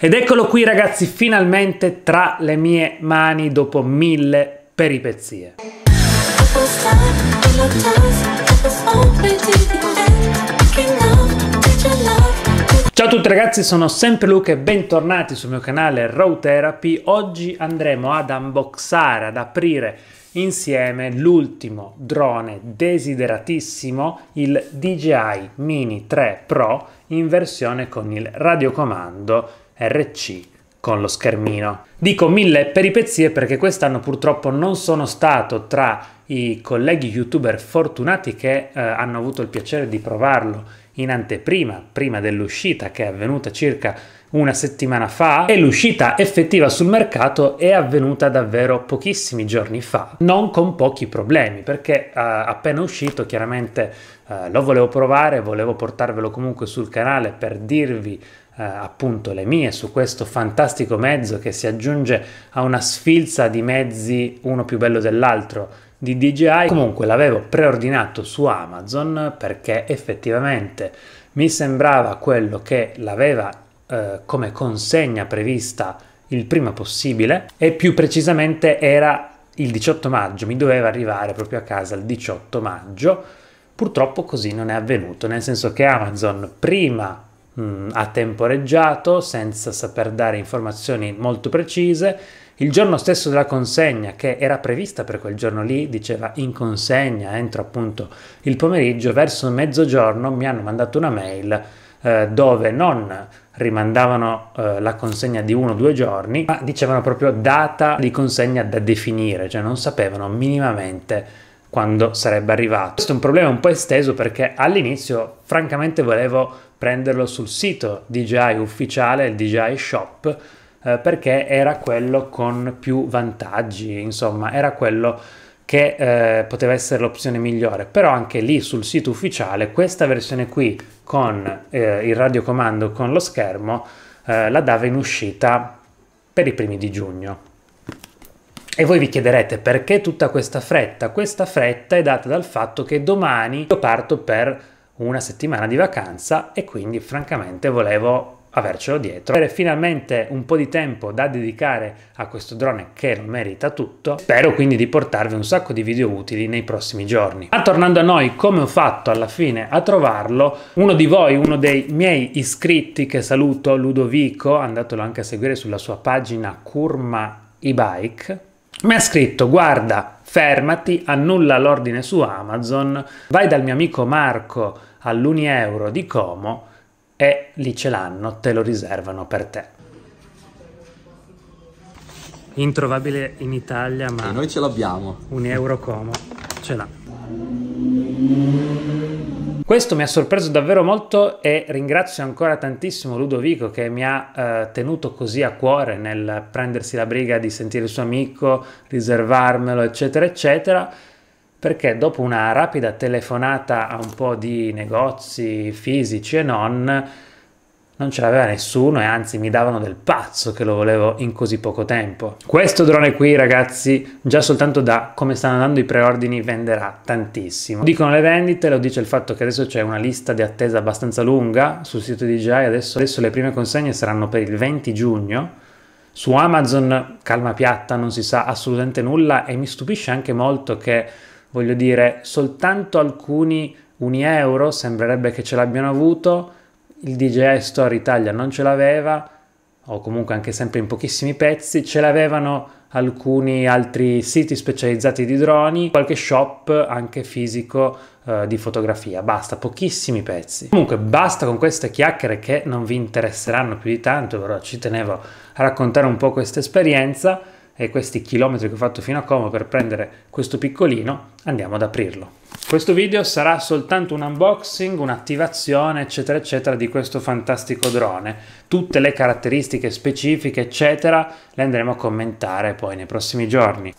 Ed eccolo qui ragazzi, finalmente tra le mie mani dopo mille peripezie. Ciao a tutti ragazzi, sono sempre Luca e bentornati sul mio canale Row Therapy. Oggi andremo ad unboxare, ad aprire insieme l'ultimo drone desideratissimo, il DJI Mini 3 Pro in versione con il radiocomando RC con lo schermino. Dico mille peripezie perché quest'anno purtroppo non sono stato tra i colleghi youtuber fortunati che eh, hanno avuto il piacere di provarlo in anteprima, prima dell'uscita che è avvenuta circa una settimana fa e l'uscita effettiva sul mercato è avvenuta davvero pochissimi giorni fa, non con pochi problemi, perché eh, appena uscito chiaramente eh, lo volevo provare, volevo portarvelo comunque sul canale per dirvi eh, appunto le mie su questo fantastico mezzo che si aggiunge a una sfilza di mezzi uno più bello dell'altro di DJI. Comunque l'avevo preordinato su Amazon perché effettivamente mi sembrava quello che l'aveva eh, come consegna prevista il prima possibile e più precisamente era il 18 maggio, mi doveva arrivare proprio a casa il 18 maggio. Purtroppo così non è avvenuto, nel senso che Amazon prima Mm, ha temporeggiato senza saper dare informazioni molto precise. Il giorno stesso della consegna, che era prevista per quel giorno lì, diceva in consegna entro appunto il pomeriggio, verso mezzogiorno mi hanno mandato una mail eh, dove non rimandavano eh, la consegna di uno o due giorni, ma dicevano proprio data di consegna da definire, cioè non sapevano minimamente quando sarebbe arrivato. Questo è un problema un po' esteso perché all'inizio francamente volevo prenderlo sul sito DJI ufficiale, il DJI Shop, eh, perché era quello con più vantaggi, insomma, era quello che eh, poteva essere l'opzione migliore, però anche lì sul sito ufficiale questa versione qui con eh, il radiocomando con lo schermo eh, la dava in uscita per i primi di giugno. E voi vi chiederete perché tutta questa fretta? Questa fretta è data dal fatto che domani io parto per una settimana di vacanza e quindi francamente volevo avercelo dietro, avere finalmente un po' di tempo da dedicare a questo drone che non merita tutto. Spero quindi di portarvi un sacco di video utili nei prossimi giorni. Ma tornando a noi, come ho fatto alla fine a trovarlo, uno di voi, uno dei miei iscritti che saluto, Ludovico, andatelo anche a seguire sulla sua pagina Curma e-bike, mi ha scritto guarda fermati, annulla l'ordine su Amazon, vai dal mio amico Marco all'1 euro di Como e lì ce l'hanno, te lo riservano per te. Introvabile in Italia, ma... E noi ce l'abbiamo. Un euro Como ce l'ha. Questo mi ha sorpreso davvero molto e ringrazio ancora tantissimo Ludovico che mi ha eh, tenuto così a cuore nel prendersi la briga di sentire il suo amico, riservarmelo, eccetera, eccetera perché dopo una rapida telefonata a un po' di negozi fisici e non, non ce l'aveva nessuno e anzi mi davano del pazzo che lo volevo in così poco tempo. Questo drone qui ragazzi, già soltanto da come stanno andando i preordini venderà tantissimo. Dicono le vendite, lo dice il fatto che adesso c'è una lista di attesa abbastanza lunga sul sito DJI, adesso, adesso le prime consegne saranno per il 20 giugno, su Amazon calma piatta non si sa assolutamente nulla e mi stupisce anche molto che, voglio dire, soltanto alcuni uni euro sembrerebbe che ce l'abbiano avuto, il DJ Store Italia non ce l'aveva, o comunque anche sempre in pochissimi pezzi, ce l'avevano alcuni altri siti specializzati di droni, qualche shop anche fisico eh, di fotografia, basta, pochissimi pezzi. Comunque basta con queste chiacchiere che non vi interesseranno più di tanto, però ci tenevo a raccontare un po' questa esperienza e questi chilometri che ho fatto fino a Como per prendere questo piccolino, andiamo ad aprirlo. Questo video sarà soltanto un unboxing, un'attivazione, eccetera, eccetera, di questo fantastico drone. Tutte le caratteristiche specifiche, eccetera, le andremo a commentare poi nei prossimi giorni.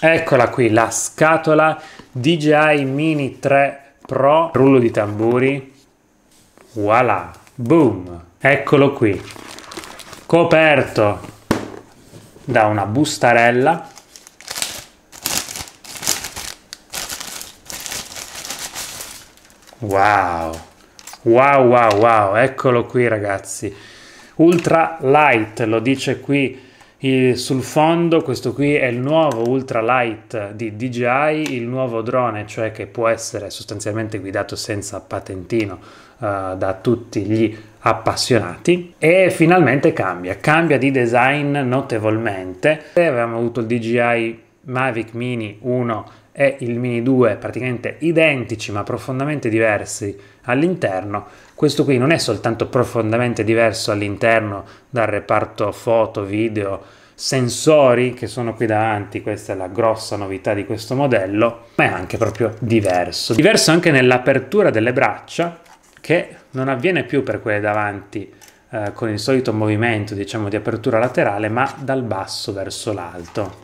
Eccola qui, la scatola DJI Mini 3 Pro, rullo di tamburi, voilà, boom, eccolo qui coperto da una bustarella wow wow wow wow eccolo qui ragazzi ultra light lo dice qui sul fondo questo qui è il nuovo ultra light di DJI il nuovo drone cioè che può essere sostanzialmente guidato senza patentino uh, da tutti gli appassionati e finalmente cambia, cambia di design notevolmente. Eh, avevamo avuto il DJI Mavic Mini 1 e il Mini 2 praticamente identici ma profondamente diversi all'interno. Questo qui non è soltanto profondamente diverso all'interno dal reparto foto, video, sensori che sono qui davanti, questa è la grossa novità di questo modello, ma è anche proprio diverso. Diverso anche nell'apertura delle braccia, che non avviene più per quelle davanti eh, con il solito movimento diciamo di apertura laterale ma dal basso verso l'alto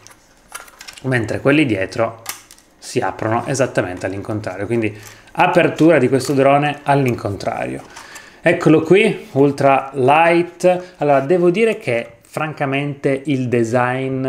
mentre quelli dietro si aprono esattamente all'incontrario quindi apertura di questo drone all'incontrario eccolo qui ultra light allora devo dire che francamente il design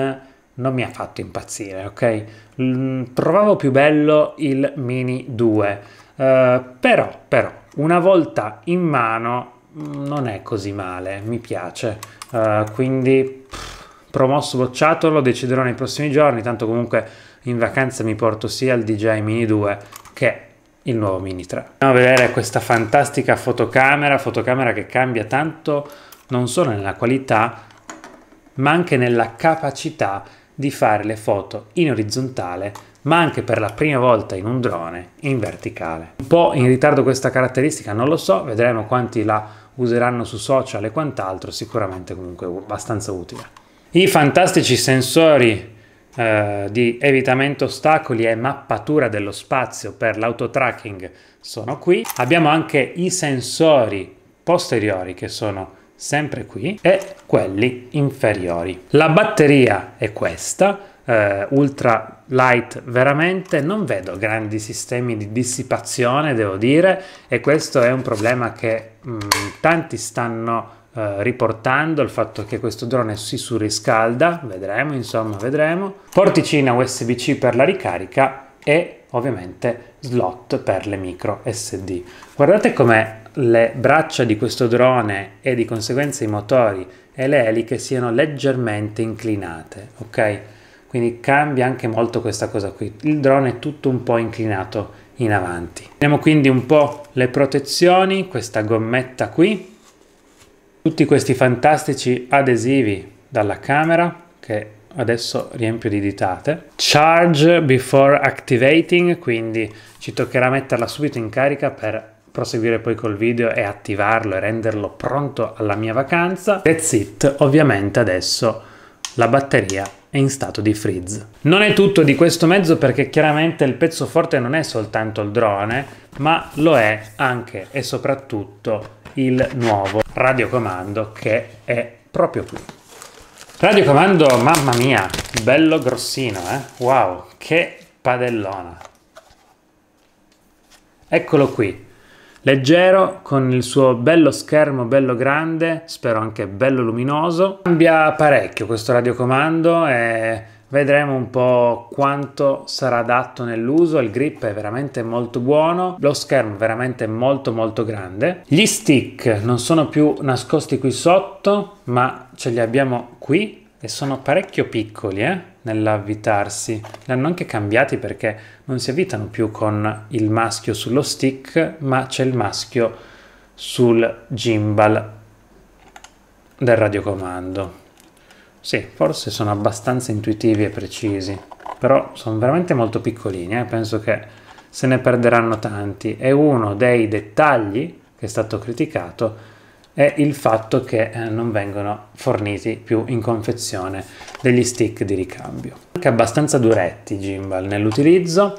non mi ha fatto impazzire ok trovavo più bello il mini 2 eh, però, però, una volta in mano mm, non è così male, mi piace. Uh, quindi pff, promosso bocciato lo deciderò nei prossimi giorni, tanto comunque in vacanza mi porto sia il DJI Mini 2 che il nuovo Mini 3. Andiamo a vedere questa fantastica fotocamera, fotocamera che cambia tanto non solo nella qualità ma anche nella capacità di fare le foto in orizzontale ma anche per la prima volta in un drone in verticale. Un po' in ritardo questa caratteristica non lo so, vedremo quanti la useranno su social e quant'altro, sicuramente comunque abbastanza utile. I fantastici sensori eh, di evitamento ostacoli e mappatura dello spazio per l'autotracking sono qui. Abbiamo anche i sensori posteriori che sono sempre qui e quelli inferiori. La batteria è questa, eh, ultra light veramente non vedo grandi sistemi di dissipazione devo dire e questo è un problema che mh, mm, tanti stanno eh, riportando il fatto che questo drone si surriscalda vedremo insomma vedremo porticina usb c per la ricarica e ovviamente slot per le micro SD. Guardate come le braccia di questo drone e di conseguenza i motori e le eliche siano leggermente inclinate, ok? quindi cambia anche molto questa cosa qui il drone è tutto un po' inclinato in avanti vediamo quindi un po' le protezioni questa gommetta qui tutti questi fantastici adesivi dalla camera che adesso riempio di ditate charge before activating quindi ci toccherà metterla subito in carica per proseguire poi col video e attivarlo e renderlo pronto alla mia vacanza that's it ovviamente adesso la batteria è in stato di freeze. Non è tutto di questo mezzo perché chiaramente il pezzo forte non è soltanto il drone, ma lo è anche e soprattutto il nuovo radiocomando che è proprio qui. Radiocomando, mamma mia, bello grossino, eh? Wow, che padellona. Eccolo qui, leggero con il suo bello schermo bello grande spero anche bello luminoso cambia parecchio questo radiocomando e Vedremo un po' quanto sarà adatto nell'uso, il grip è veramente molto buono, lo schermo è veramente molto molto grande. Gli stick non sono più nascosti qui sotto, ma ce li abbiamo qui e sono parecchio piccoli, eh? nell'avvitarsi. L'hanno anche cambiati perché non si avvitano più con il maschio sullo stick, ma c'è il maschio sul gimbal del radiocomando. Sì, forse sono abbastanza intuitivi e precisi, però sono veramente molto piccolini, eh? penso che se ne perderanno tanti. È uno dei dettagli che è stato criticato è il fatto che eh, non vengono forniti più in confezione degli stick di ricambio. Anche abbastanza duretti i gimbal nell'utilizzo.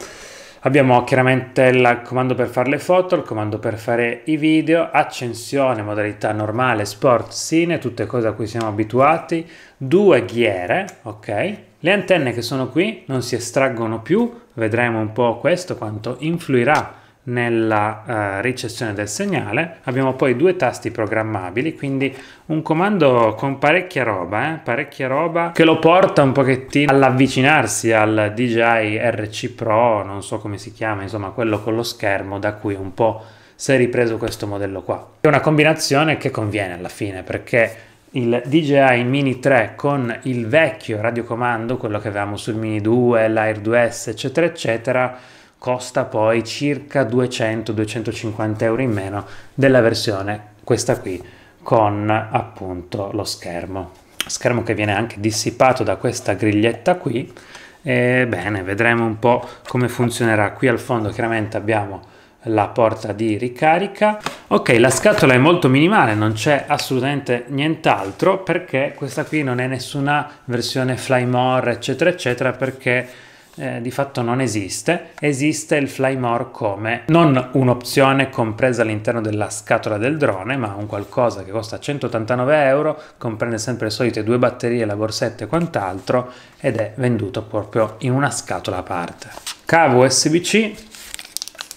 Abbiamo chiaramente il comando per fare le foto, il comando per fare i video, accensione, modalità normale, sport, cine, tutte cose a cui siamo abituati, due ghiere, ok? Le antenne che sono qui non si estraggono più, vedremo un po' questo, quanto influirà nella eh, ricezione del segnale. Abbiamo poi due tasti programmabili, quindi un comando con parecchia roba, eh, parecchia roba che lo porta un pochettino all'avvicinarsi al DJI RC Pro, non so come si chiama, insomma quello con lo schermo da cui un po' si è ripreso questo modello qua. È una combinazione che conviene alla fine perché il DJI Mini 3 con il vecchio radiocomando, quello che avevamo sul Mini 2, l'Air 2S, eccetera, eccetera, costa poi circa 200-250 euro in meno della versione questa qui con appunto lo schermo schermo che viene anche dissipato da questa griglietta qui ebbene vedremo un po' come funzionerà qui al fondo chiaramente abbiamo la porta di ricarica ok la scatola è molto minimale non c'è assolutamente nient'altro perché questa qui non è nessuna versione flymore eccetera eccetera perché eh, di fatto non esiste, esiste il Flymore come non un'opzione compresa all'interno della scatola del drone, ma un qualcosa che costa 189 euro, comprende sempre le solite due batterie, la borsetta e quant'altro, ed è venduto proprio in una scatola a parte. Cavo USB-C,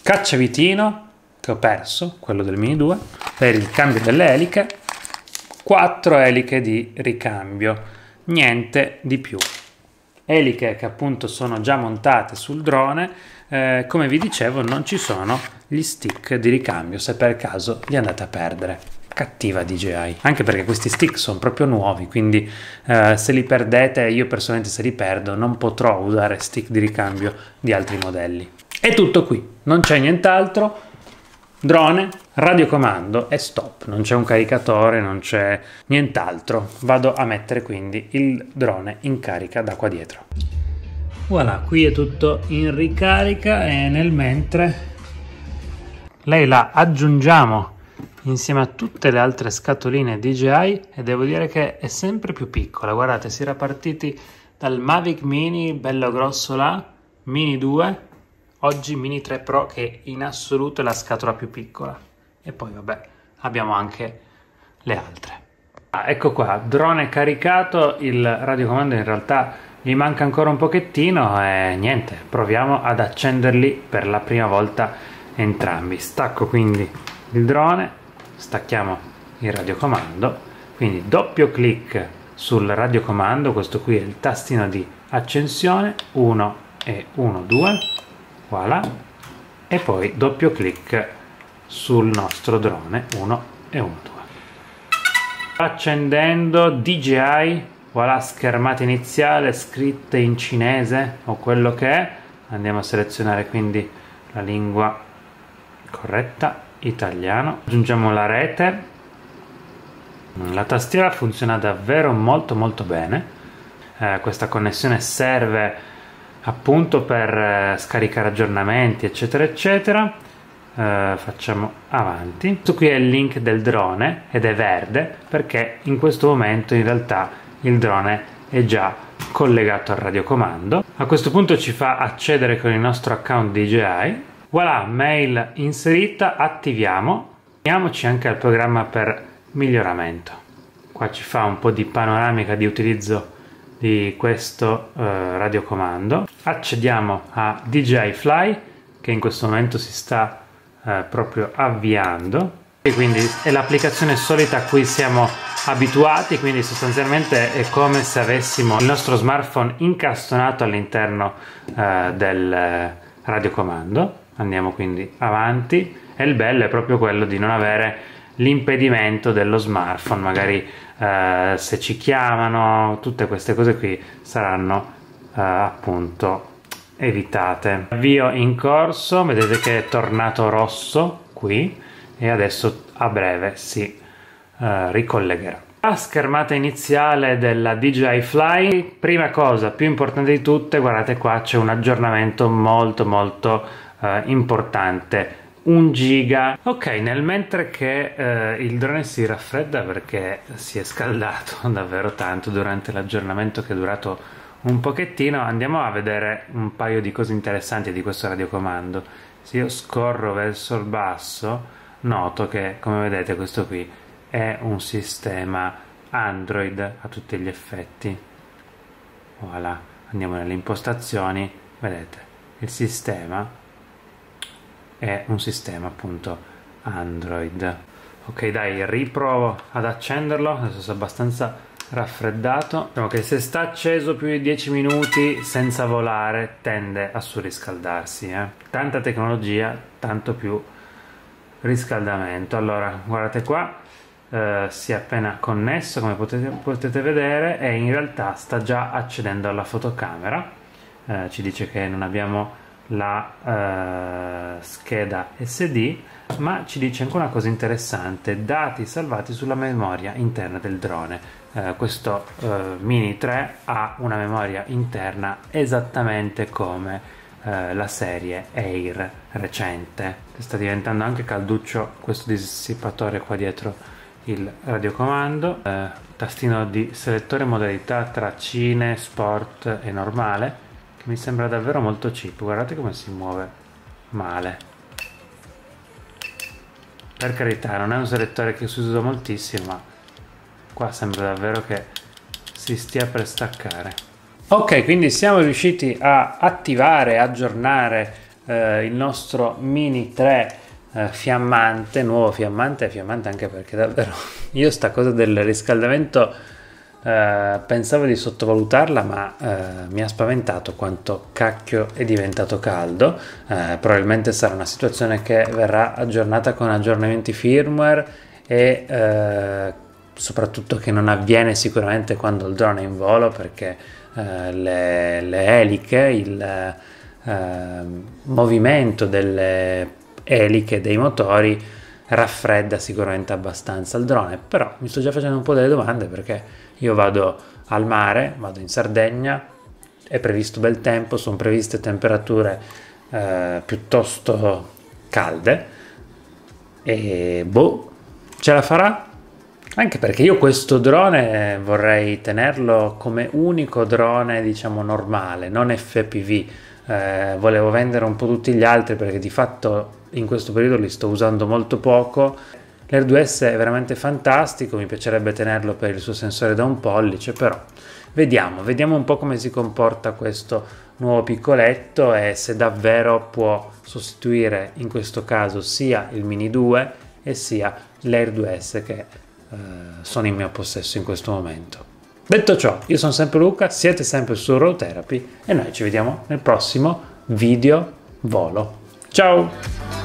cacciavitino, che ho perso, quello del Mini 2, per il cambio delle eliche, 4 eliche di ricambio, niente di più eliche che appunto sono già montate sul drone, eh, come vi dicevo non ci sono gli stick di ricambio se per caso li andate a perdere. Cattiva DJI, anche perché questi stick sono proprio nuovi, quindi eh, se li perdete, io personalmente se li perdo non potrò usare stick di ricambio di altri modelli. È tutto qui, non c'è nient'altro drone, radiocomando e stop, non c'è un caricatore, non c'è nient'altro. Vado a mettere quindi il drone in carica da qua dietro. Voilà, qui è tutto in ricarica e nel mentre lei la aggiungiamo insieme a tutte le altre scatoline DJI e devo dire che è sempre più piccola. Guardate, si era partiti dal Mavic Mini, bello grosso là, Mini 2, Oggi Mini 3 Pro che in assoluto è la scatola più piccola. E poi vabbè, abbiamo anche le altre. Ah, ecco qua, drone caricato, il radiocomando in realtà gli manca ancora un pochettino e niente, proviamo ad accenderli per la prima volta entrambi. Stacco quindi il drone, stacchiamo il radiocomando, quindi doppio clic sul radiocomando, questo qui è il tastino di accensione, 1 e 1, 2 voilà e poi doppio clic sul nostro drone 1 e 1 2 accendendo DJI voilà schermata iniziale scritte in cinese o quello che è andiamo a selezionare quindi la lingua corretta italiano aggiungiamo la rete la tastiera funziona davvero molto molto bene eh, questa connessione serve appunto per eh, scaricare aggiornamenti eccetera eccetera Uh, facciamo avanti. Questo qui è il link del drone ed è verde perché in questo momento in realtà il drone è già collegato al radiocomando. A questo punto ci fa accedere con il nostro account DJI. Voilà, mail inserita, attiviamo. Andiamoci anche al programma per miglioramento. Qua ci fa un po' di panoramica di utilizzo di questo eh, radiocomando accediamo a DJI Fly che in questo momento si sta eh, proprio avviando e quindi è l'applicazione solita a cui siamo abituati quindi sostanzialmente è come se avessimo il nostro smartphone incastonato all'interno eh, del eh, radiocomando andiamo quindi avanti e il bello è proprio quello di non avere l'impedimento dello smartphone, magari eh, se ci chiamano, tutte queste cose qui saranno eh, appunto evitate. Avvio in corso, vedete che è tornato rosso qui e adesso a breve si eh, ricollegherà. La schermata iniziale della DJI Fly, prima cosa più importante di tutte, guardate qua c'è un aggiornamento molto molto eh, importante un giga ok nel mentre che eh, il drone si raffredda perché si è scaldato davvero tanto durante l'aggiornamento che è durato un pochettino andiamo a vedere un paio di cose interessanti di questo radiocomando se io scorro verso il basso noto che come vedete questo qui è un sistema android a tutti gli effetti voilà andiamo nelle impostazioni vedete il sistema è un sistema appunto Android. Ok dai, riprovo ad accenderlo, adesso è abbastanza raffreddato. Diciamo che se sta acceso più di 10 minuti senza volare tende a surriscaldarsi. Eh? Tanta tecnologia, tanto più riscaldamento. Allora, guardate qua, eh, si è appena connesso come potete, potete, vedere e in realtà sta già accedendo alla fotocamera. Eh, ci dice che non abbiamo la eh, scheda SD, ma ci dice anche una cosa interessante, dati salvati sulla memoria interna del drone. Eh, questo eh, Mini 3 ha una memoria interna esattamente come eh, la serie Air recente. Sta diventando anche calduccio questo dissipatore qua dietro il radiocomando, eh, tastino di selettore modalità tra cine, sport e normale mi sembra davvero molto cheap. Guardate come si muove male. Per carità, non è un selettore che si usa moltissimo, ma qua sembra davvero che si stia per staccare. Ok, quindi siamo riusciti a attivare, aggiornare eh, il nostro Mini 3 eh, fiammante, nuovo fiammante, fiammante anche perché davvero io sta cosa del riscaldamento eh, pensavo di sottovalutarla, ma eh, mi ha spaventato quanto cacchio è diventato caldo. Eh, probabilmente sarà una situazione che verrà aggiornata con aggiornamenti firmware e eh, soprattutto che non avviene sicuramente quando il drone è in volo perché eh, le, le, eliche, il movimento delle eliche dei motori raffredda sicuramente abbastanza il drone, però mi sto già facendo un po' delle domande perché io vado al mare, vado in Sardegna, è previsto bel tempo, sono previste temperature eh, piuttosto calde e boh, ce la farà? Anche perché io questo drone vorrei tenerlo come unico drone, diciamo, normale, non FPV. Eh, volevo vendere un po' tutti gli altri perché di fatto in questo periodo li sto usando molto poco L'R2S è veramente fantastico, mi piacerebbe tenerlo per il suo sensore da un pollice, però vediamo, vediamo un po' come si comporta questo nuovo piccoletto e se davvero può sostituire in questo caso sia il Mini 2 e sia l'Air 2S che eh, sono in mio possesso in questo momento. Detto ciò, io sono sempre Luca, siete sempre su Road Therapy e noi ci vediamo nel prossimo video volo. Ciao!